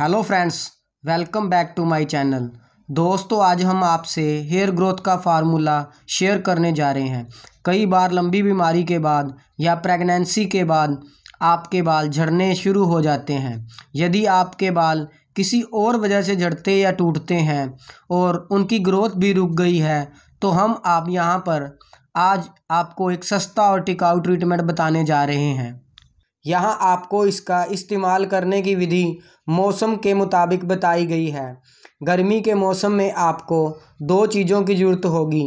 Hello friends welcome back to my channel दोस्तों आज हम आपसे हेयर ग्रोथ का फार्मूला शेयर करने जा रहे हैं कई बार लंबी बीमारी के बाद या प्रेगनेंसी के बाद आपके बाल झड़ने शुरू हो जाते हैं यदि आपके बाल किसी और वजह से झड़ते या टूटते हैं और उनकी ग्रोथ भी रुक गई है तो हम आप यहाँ पर आज आपको एक सस्ता और टिकाऊ ट्रीटमेंट बताने जा रहे हैं यहाँ आपको इसका इस्तेमाल करने की विधि मौसम के मुताबिक बताई गई है गर्मी के मौसम में आपको दो चीज़ों की ज़रूरत होगी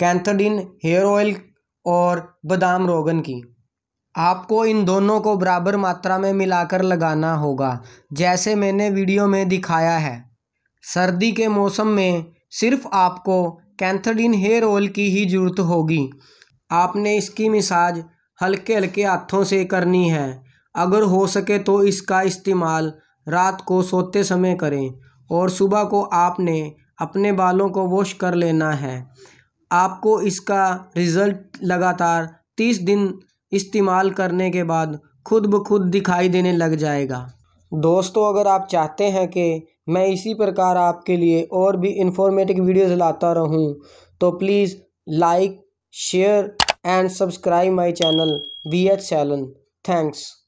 कैंथडिन हेयर ऑयल और बादाम रोगन की आपको इन दोनों को बराबर मात्रा में मिलाकर लगाना होगा जैसे मैंने वीडियो में दिखाया है सर्दी के मौसम में सिर्फ आपको कैंथडिन हेयर ऑयल की ही ज़रूरत होगी आपने इसकी मिसाज हल्के हल्के हाथों से करनी है अगर हो सके तो इसका इस्तेमाल रात को सोते समय करें और सुबह को आपने अपने बालों को वॉश कर लेना है आपको इसका रिज़ल्ट लगातार तीस दिन इस्तेमाल करने के बाद खुद ब खुद दिखाई देने लग जाएगा दोस्तों अगर आप चाहते हैं कि मैं इसी प्रकार आपके लिए और भी इन्फॉर्मेटिव वीडियोज़ लाता रहूं तो please like share and subscribe my channel BH Salon. Thanks.